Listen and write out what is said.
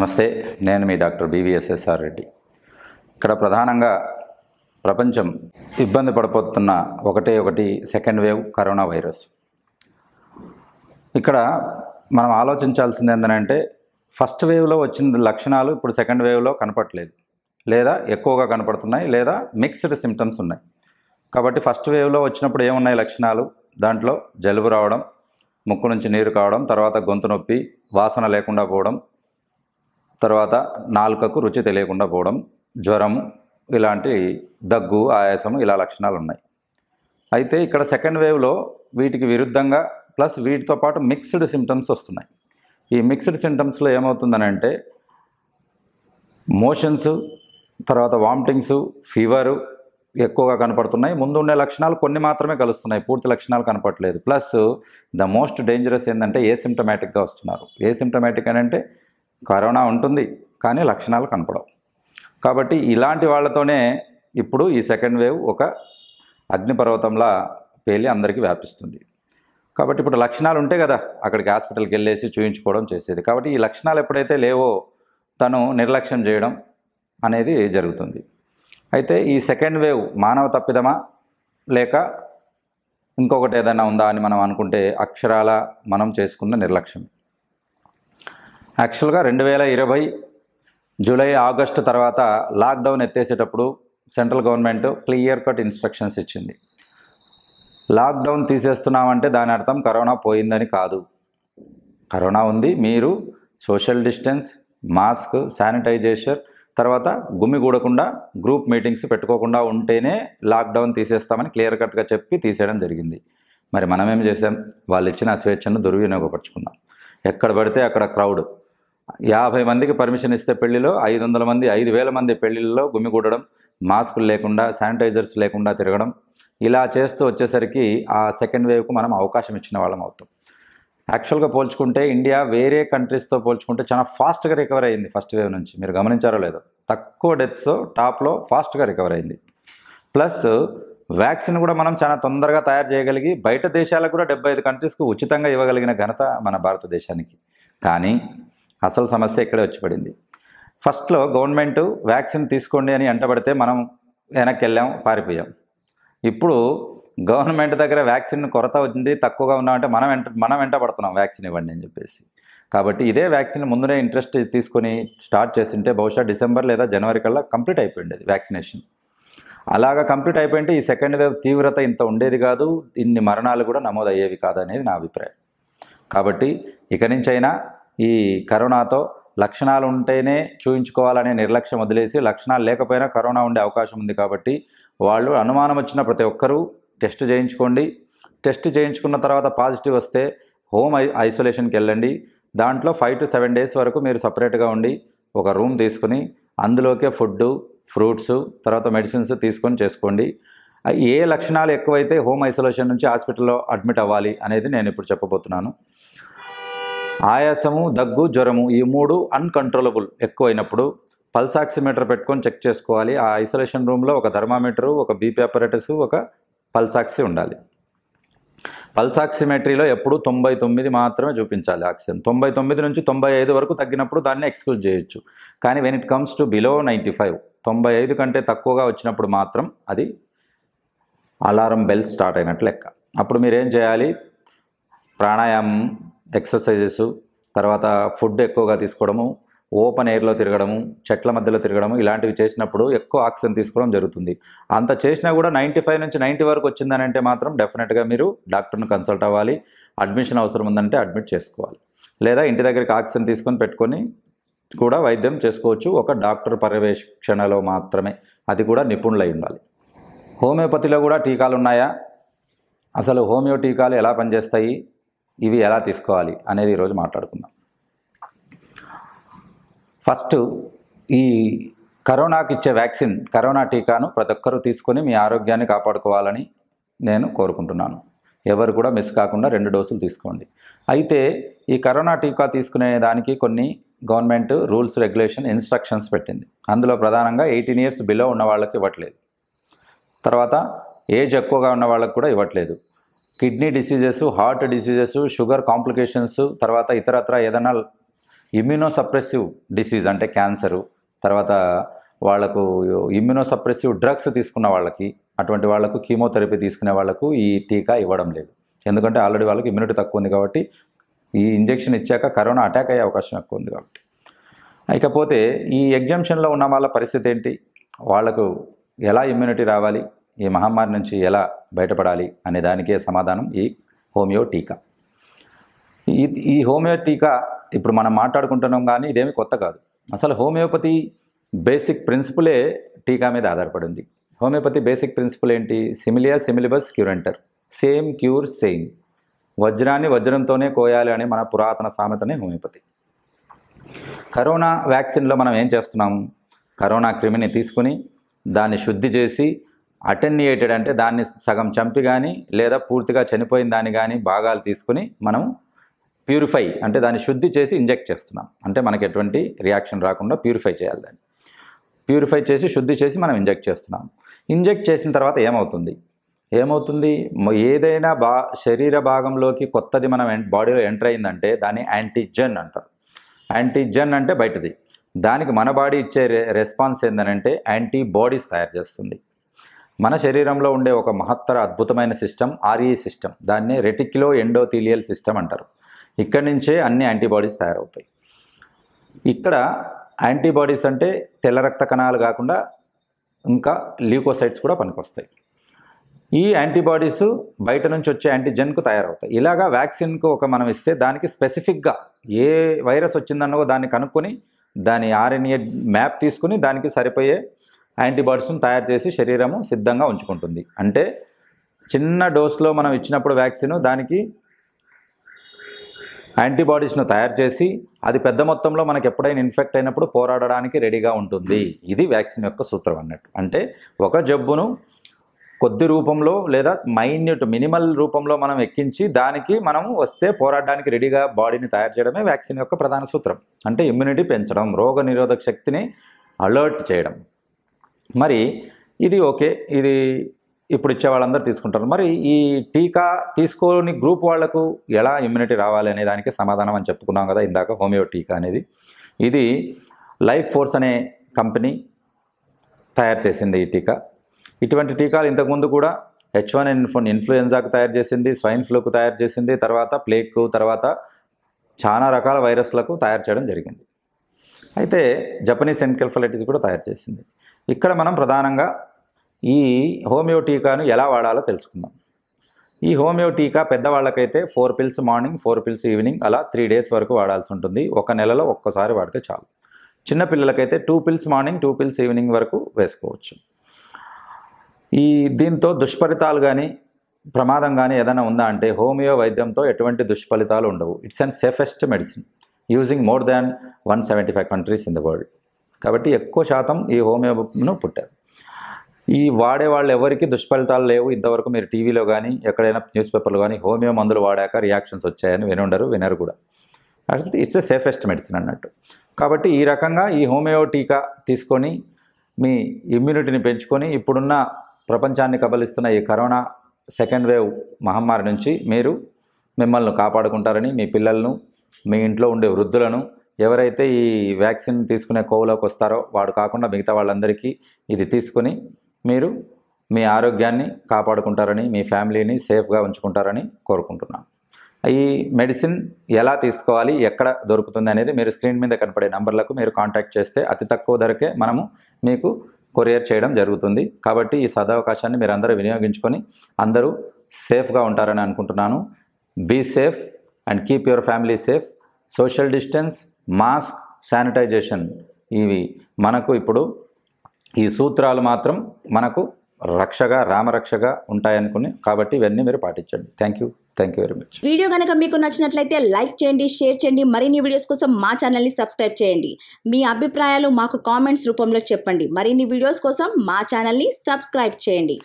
నమస్తే నేను మీ doctor BVSSR Reddy ఇక్కడ ప్రధానంగా ప్రపంచం ఇబ్బంది పడిపోతున్న ఒకటే ఒకటి సెకండ్ వేవ్ కరోనా వైరస్ ఇక్కడ మనం ఆలోచించాల్సింది ఏంటంటే ఫస్ట్ వేవ్లో వచ్చిన లక్షణాలు ఇప్పుడు సెకండ్ వేవ్లో కనపడలేదు లేదా ఎక్కువగా కనపడుతున్నాయి లేదా మిక్స్డ్ సిమ్టమ్స్ ఉన్నాయి కాబట్టి ఫస్ట్ వేవ్లో వచ్చినప్పుడు ఏమున్నాయి లక్షణాలు దాంట్లో జలుబు రావడం ముక్కు నుంచి నీరు కావడం తర్వాత గొంతు నొప్పి వాసన లేకుండా పోవడం తర్వాత నాలుకకు రుచి తెలియకుండా పోవడం జ్వరం ఇలాంటి దగ్గు ఆయాసం ఇలా లక్షణాలు ఉన్నాయి అయితే ఇక్కడ సెకండ్ వేవ్లో వీటికి విరుద్ధంగా ప్లస్ వీటితో పాటు మిక్స్డ్ సిమ్టమ్స్ వస్తున్నాయి ఈ మిక్స్డ్ సిమ్టమ్స్లో ఏమవుతుందని అంటే మోషన్స్ తర్వాత వామిటింగ్స్ ఫీవరు ఎక్కువగా కనపడుతున్నాయి ముందు ఉండే లక్షణాలు కొన్ని మాత్రమే కలుస్తున్నాయి పూర్తి లక్షణాలు కనపడలేదు ప్లస్ ద మోస్ట్ డేంజరస్ ఏంటంటే ఏ సిమ్టమాటిక్గా వస్తున్నారు ఏ సిమ్టమాటిక్ అని అంటే కరోనా ఉంటుంది కానీ లక్షణాలు కనపడవు కాబట్టి ఇలాంటి వాళ్ళతోనే ఇప్పుడు ఈ సెకండ్ వేవ్ ఒక అగ్నిపర్వతంలా పేలి అందరికీ వ్యాపిస్తుంది కాబట్టి ఇప్పుడు లక్షణాలు ఉంటాయి కదా అక్కడికి హాస్పిటల్కి వెళ్ళేసి చూయించుకోవడం చేసేది కాబట్టి ఈ లక్షణాలు ఎప్పుడైతే లేవో తను నిర్లక్ష్యం చేయడం అనేది జరుగుతుంది అయితే ఈ సెకండ్ వేవ్ మానవ తప్పిదమా లేక ఇంకొకటి ఏదైనా ఉందా అని మనం అనుకుంటే అక్షరాల మనం చేసుకున్న నిర్లక్ష్యం యాక్చువల్గా రెండు వేల ఇరవై జూలై ఆగస్టు తర్వాత లాక్డౌన్ ఎత్తేసేటప్పుడు central government clear cut instructions ఇచ్చింది లాక్డౌన్ తీసేస్తున్నామంటే దాని అర్థం కరోనా పోయిందని కాదు కరోనా ఉంది మీరు సోషల్ డిస్టెన్స్ మాస్క్ శానిటైజేషన్ తర్వాత గుమ్మి కూడకుండా గ్రూప్ మీటింగ్స్ పెట్టుకోకుండా ఉంటేనే లాక్డౌన్ తీసేస్తామని క్లియర్ కట్గా చెప్పి తీసేయడం జరిగింది మరి మనం ఏం చేసాం వాళ్ళు ఇచ్చిన స్వేచ్ఛను దుర్వినియోగపరుచుకుందాం ఎక్కడ పడితే అక్కడ క్రౌడ్ యాభై మందికి పర్మిషన్ ఇస్తే పెళ్లిలో ఐదు వందల మంది ఐదు వేల మంది పెళ్లిళ్ళలో గుమిగూడడం మాస్కులు లేకుండా శానిటైజర్స్ లేకుండా తిరగడం ఇలా చేస్తూ వచ్చేసరికి ఆ సెకండ్ వేవ్కు మనం అవకాశం ఇచ్చిన వాళ్ళం అవుతాం యాక్చువల్గా పోల్చుకుంటే ఇండియా వేరే కంట్రీస్తో పోల్చుకుంటే చాలా ఫాస్ట్గా రికవర్ అయింది ఫస్ట్ వేవ్ నుంచి మీరు గమనించారో లేదో తక్కువ డెత్స్ టాప్లో ఫాస్ట్గా రికవర్ అయింది ప్లస్ వ్యాక్సిన్ కూడా మనం చాలా తొందరగా తయారు చేయగలిగి బయట దేశాలకు కూడా డెబ్బై ఐదు కంట్రీస్కు ఉచితంగా ఇవ్వగలిగిన ఘనత మన భారతదేశానికి కానీ అసలు సమస్య ఇక్కడే వచ్చి పడింది ఫస్ట్లో గవర్నమెంట్ వ్యాక్సిన్ తీసుకోండి అని ఎంటబడితే మనం వెనక్కి వెళ్ళాం పారిపోయాం ఇప్పుడు గవర్నమెంట్ దగ్గర వ్యాక్సిన్ కొరత ఉంది తక్కువగా ఉన్నామంటే మనం వెంట మనం పడుతున్నాం వ్యాక్సిన్ ఇవ్వండి అని చెప్పేసి కాబట్టి ఇదే వ్యాక్సిన్ ముందునే ఇంట్రెస్ట్ తీసుకొని స్టార్ట్ చేసింటే బహుశా డిసెంబర్ లేదా జనవరి కల్లా కంప్లీట్ అయిపోయింది వ్యాక్సినేషన్ అలాగా కంప్లీట్ అయిపోయింటే ఈ సెకండ్ వేవ్ తీవ్రత ఇంత ఉండేది కాదు ఇన్ని మరణాలు కూడా నమోదయ్యేవి కాదనేది నా అభిప్రాయం కాబట్టి ఇక నుంచైనా ఈ కరోనాతో లక్షణాలు ఉంటేనే చూయించుకోవాలనే నిర్లక్ష్యం వదిలేసి లక్షణాలు లేకపోయినా కరోనా ఉండే అవకాశం ఉంది కాబట్టి వాళ్ళు అనుమానం వచ్చిన ప్రతి ఒక్కరూ టెస్ట్ చేయించుకోండి టెస్ట్ చేయించుకున్న తర్వాత పాజిటివ్ వస్తే హోమ్ ఐ ఐసోలేషన్కి వెళ్ళండి దాంట్లో ఫైవ్ టు సెవెన్ డేస్ వరకు మీరు సపరేట్గా ఉండి ఒక రూమ్ తీసుకుని అందులోకే ఫుడ్డు ఫ్రూట్స్ తర్వాత మెడిసిన్స్ తీసుకొని చేసుకోండి ఏ లక్షణాలు ఎక్కువైతే హోమ్ ఐసోలేషన్ నుంచి హాస్పిటల్లో అడ్మిట్ అవ్వాలి అనేది నేను ఇప్పుడు చెప్పబోతున్నాను ఆయాసము దగ్గు జ్వరము ఈ మూడు అన్కంట్రోలబుల్ ఎక్కువైనప్పుడు పల్స్ ఆక్సిమీటర్ పెట్టుకొని చెక్ చేసుకోవాలి ఆ ఐసోలేషన్ రూమ్లో ఒక థర్మామీటరు ఒక బీపీ అపరేటస్ ఒక పల్సాక్సీ ఉండాలి ఆక్సిమెట్రీలో ఎప్పుడు తొంభై తొమ్మిది మాత్రమే చూపించాలి ఆక్సిజన్ తొంభై తొమ్మిది నుంచి తొంభై ఐదు వరకు తగ్గినప్పుడు దాన్ని ఎక్స్క్లూజ్ చేయొచ్చు కానీ when it comes to below ninety five తొంభై ఐదు కంటే తక్కువగా వచ్చినప్పుడు మాత్రం అది అలారం బెల్ స్టార్ట్ అయినట్లు లెక్క అప్పుడు మీరేం చేయాలి ప్రాణాయామం ఎక్సర్సైజెస్ తర్వాత ఫుడ్ ఎక్కువగా తీసుకోవడము ఓపెన్ ఎయిర్లో తిరగడము చెట్ల మధ్యలో తిరగడము ఇలాంటివి చేసినప్పుడు ఎక్కువ ఆక్సిజన్ తీసుకోవడం జరుగుతుంది అంత చేసినా కూడా నైంటీ ఫైవ్ నుంచి నైంటీ వరకు వచ్చిందని అంటే మాత్రం డెఫినెట్గా మీరు డాక్టర్ని కన్సల్ట్ అవ్వాలి అడ్మిషన్ అవసరం ఉందంటే అడ్మిట్ చేసుకోవాలి లేదా ఇంటి దగ్గరికి ఆక్సిజన్ తీసుకొని పెట్టుకొని కూడా వైద్యం చేసుకోవచ్చు ఒక డాక్టర్ పర్యవేక్షణలో మాత్రమే అది కూడా నిపుణులై ఉండాలి హోమియోపతిలో కూడా టీకాలు ఉన్నాయా అసలు హోమియో టీకాలు ఎలా పనిచేస్తాయి ఇవి ఎలా తీసుకోవాలి అనేది ఈరోజు మాట్లాడుకుందాం ఫస్ట్ ఈ కరోనాకి ఇచ్చే వ్యాక్సిన్ కరోనా టీకాను ప్రతి ఒక్కరూ తీసుకొని మీ ఆరోగ్యాన్ని కాపాడుకోవాలని నేను కోరుకుంటున్నాను ఎవరు కూడా మిస్ కాకుండా రెండు డోసులు తీసుకోండి అయితే ఈ కరోనా టీకా తీసుకునే దానికి కొన్ని గవర్నమెంట్ రూల్స్ రెగ్యులేషన్ ఇన్స్ట్రక్షన్స్ పెట్టింది అందులో ప్రధానంగా ఎయిటీన్ ఇయర్స్ బిలో ఉన్న వాళ్ళకి ఇవ్వట్లేదు తర్వాత ఏజ్ ఎక్కువగా ఉన్న వాళ్ళకి కూడా ఇవ్వట్లేదు kidney diseases heart diseases sugar complications తర్వాత ఇతరత్ర ఏదైనా సప్రెసివ్ డిసీజ్ అంటే క్యాన్సరు తర్వాత వాళ్ళకు ఇమ్యూనోసప్రెసివ్ డ్రగ్స్ తీసుకున్న వాళ్ళకి అటువంటి వాళ్ళకు కీమోథెరపీ తీసుకునే వాళ్ళకు ఈ టీకా ఇవ్వడం లేదు ఎందుకంటే ఆల్రెడీ వాళ్ళకి ఇమ్యూనిటీ తక్కువ ఉంది కాబట్టి ఈ ఇంజెక్షన్ ఇచ్చాక కరోనా అటాక్ అయ్యే అవకాశం ఎక్కువ ఉంది కాబట్టి ఇకపోతే ఈ ఎగ్జామ్షన్లో ఉన్న వాళ్ళ పరిస్థితి ఏంటి వాళ్ళకు ఎలా ఇమ్యూనిటీ రావాలి ఈ మహమ్మారి నుంచి ఎలా బయటపడాలి అనే దానికే సమాధానం ఈ హోమియో టీకా ఈ ఈ హోమియో టీకా ఇప్పుడు మనం మాట్లాడుకుంటున్నాం కానీ ఇదేమి కొత్త కాదు అసలు హోమియోపతి బేసిక్ ప్రిన్సిపులే టీకా మీద ఆధారపడింది హోమియోపతి బేసిక్ ప్రిన్సిపల్ ఏంటి సిమిలియా సిమిలిబస్ క్యూరెంటర్ సేమ్ క్యూర్ సేమ్ వజ్రాన్ని వజ్రంతోనే కోయాలి అనే మన పురాతన సామెతనే హోమియోపతి కరోనా వ్యాక్సిన్లో మనం ఏం చేస్తున్నాం కరోనా క్రిమిని తీసుకుని దాన్ని శుద్ధి చేసి అటెన్యేటెడ్ అంటే దాన్ని సగం చంపి కానీ లేదా పూర్తిగా చనిపోయిన దాన్ని కానీ భాగాలు తీసుకుని మనం ప్యూరిఫై అంటే దాన్ని శుద్ధి చేసి ఇంజెక్ట్ చేస్తున్నాం అంటే మనకి ఎటువంటి రియాక్షన్ రాకుండా ప్యూరిఫై చేయాలి దాన్ని ప్యూరిఫై చేసి శుద్ధి చేసి మనం ఇంజెక్ట్ చేస్తున్నాం ఇంజెక్ట్ చేసిన తర్వాత ఏమవుతుంది ఏమవుతుంది ఏదైనా బా శరీర భాగంలోకి కొత్తది మనం బాడీలో ఎంటర్ అయిందంటే దాన్ని యాంటీజెన్ అంటారు యాంటీజెన్ అంటే బయటది దానికి మన బాడీ ఇచ్చే రెస్పాన్స్ ఏంటంటే యాంటీబాడీస్ తయారు చేస్తుంది మన శరీరంలో ఉండే ఒక మహత్తర అద్భుతమైన సిస్టమ్ ఆర్ఈ e సిస్టమ్ దాన్ని రెటిక్యులో ఎండోథీలియల్ సిస్టమ్ అంటారు ఇక్కడి నుంచే అన్ని యాంటీబాడీస్ తయారవుతాయి ఇక్కడ యాంటీబాడీస్ అంటే తెల్ల రక్త కణాలు కాకుండా ఇంకా లీకోసైట్స్ కూడా పనికొస్తాయి ఈ యాంటీబాడీస్ బయట నుంచి వచ్చే యాంటీజెన్కు తయారవుతాయి ఇలాగా వ్యాక్సిన్కు ఒక మనం ఇస్తే దానికి స్పెసిఫిక్గా ఏ వైరస్ వచ్చిందన్నో దాన్ని కనుక్కొని దాని ఆర్ఎన్ఏ మ్యాప్ తీసుకుని దానికి సరిపోయే యాంటీబాడీస్ను తయారు చేసి శరీరము సిద్ధంగా ఉంచుకుంటుంది అంటే చిన్న డోస్లో మనం ఇచ్చినప్పుడు వ్యాక్సిన్ దానికి యాంటీబాడీస్ను తయారు చేసి అది పెద్ద మొత్తంలో మనకు ఎప్పుడైనా ఇన్ఫెక్ట్ అయినప్పుడు పోరాడడానికి రెడీగా ఉంటుంది ఇది వ్యాక్సిన్ యొక్క సూత్రం అన్నట్టు అంటే ఒక జబ్బును కొద్ది రూపంలో లేదా మైన్యూట్ మినిమల్ రూపంలో మనం ఎక్కించి దానికి మనం వస్తే పోరాడడానికి రెడీగా బాడీని తయారు చేయడమే వ్యాక్సిన్ యొక్క ప్రధాన సూత్రం అంటే ఇమ్యూనిటీ పెంచడం రోగ నిరోధక శక్తిని అలర్ట్ చేయడం మరి ఇది ఓకే ఇది ఇప్పుడు ఇచ్చే వాళ్ళందరూ తీసుకుంటారు మరి ఈ టీకా తీసుకోని గ్రూప్ వాళ్లకు ఎలా ఇమ్యూనిటీ రావాలి అనే దానికి సమాధానం అని చెప్పుకున్నాం కదా ఇందాక హోమియో టీకా అనేది ఇది లైఫ్ ఫోర్స్ అనే కంపెనీ తయారు చేసింది ఈ టీకా ఇటువంటి టీకాలు ఇంతకుముందు కూడా హెచ్ వన్ ఎన్ఫోన్ ఇన్ఫ్లుయెన్జాకు తయారు చేసింది స్వైన్ ఫ్లూకు తయారు చేసింది తర్వాత ప్లేగ్కు తర్వాత చాలా రకాల వైరస్లకు తయారు చేయడం జరిగింది అయితే జపనీస్ ఎన్కెల్ఫలైటిస్ కూడా తయారు చేసింది ఇక్కడ మనం ప్రధానంగా ఈ హోమియో టీకాను ఎలా వాడాలో తెలుసుకుందాం ఈ హోమియో టీకా పెద్దవాళ్ళకైతే four pills morning four pills evening అలా త్రీ డేస్ వరకు వాడాల్సి ఉంటుంది ఒక నెలలో ఒక్కసారి వాడితే చాలు చిన్నపిల్లలకైతే two pills morning two pills evening వరకు వేసుకోవచ్చు ఈ దీంతో దుష్ఫలితాలు కానీ ప్రమాదం కానీ ఏదైనా ఉందా అంటే హోమియో వైద్యంతో ఎటువంటి దుష్ఫలితాలు ఉండవు it's and safest medicine using more than one seventy five countries in the world కాబట్టి ఎక్కువ శాతం ఈ హోమియోను పుట్టారు ఈ వాడే వాళ్ళు ఎవరికి దుష్ఫలితాలు లేవు ఇంతవరకు మీరు టీవీలో కానీ ఎక్కడైనా న్యూస్ పేపర్లో కానీ హోమియో మందులు వాడాక రియాక్షన్స్ వచ్చాయని వినుండరు వినరు కూడా అసలు ఇట్స్ ఎ సేఫెస్ట్ మెడిసిన్ అన్నట్టు కాబట్టి ఈ రకంగా ఈ హోమియో టీకా తీసుకొని మీ ఇమ్యూనిటీని పెంచుకొని ఇప్పుడున్న ప్రపంచాన్ని కబలిస్తున్న ఈ కరోనా సెకండ్ వేవ్ మహమ్మారి నుంచి మీరు మిమ్మల్ని కాపాడుకుంటారని మీ పిల్లలను మీ ఇంట్లో ఉండే వృద్ధులను ఎవరైతే ఈ వ్యాక్సిన్ తీసుకునే కోవలోకి వస్తారో వాడు కాకుండా మిగతా వాళ్ళందరికీ ఇది తీసుకుని మీరు మీ ఆరోగ్యాన్ని కాపాడుకుంటారని మీ ఫ్యామిలీని సేఫ్గా ఉంచుకుంటారని కోరుకుంటున్నాను ఈ మెడిసిన్ ఎలా తీసుకోవాలి ఎక్కడ దొరుకుతుంది అనేది మీరు స్క్రీన్ మీద కనపడే నంబర్లకు మీరు కాంటాక్ట్ చేస్తే అతి తక్కువ ధరకే మనము మీకు కొరియర్ చేయడం జరుగుతుంది కాబట్టి ఈ సదవకాశాన్ని మీరు అందరూ వినియోగించుకొని అందరూ సేఫ్గా ఉంటారని అనుకుంటున్నాను be safe and keep your family safe social distance mask sanitization ఇవి మనకు ఇప్పుడు ఈ సూత్రాలు మాత్రం మనకు రక్షగా రామరక్షగా ఉంటాయనుకుని కాబట్టి ఇవన్నీ మీరు పాటించండి thank you thank you very much video కనుక మీకు నచ్చినట్లయితే లైక్ చేయండి షేర్ చేయండి మరిన్ని వీడియోస్ కోసం మా ఛానల్ని సబ్స్క్రైబ్ చేయండి మీ అభిప్రాయాలు మాకు కామెంట్స్ రూపంలో చెప్పండి మరిన్ని వీడియోస్ కోసం మా ఛానల్ని సబ్స్క్రైబ్ చేయండి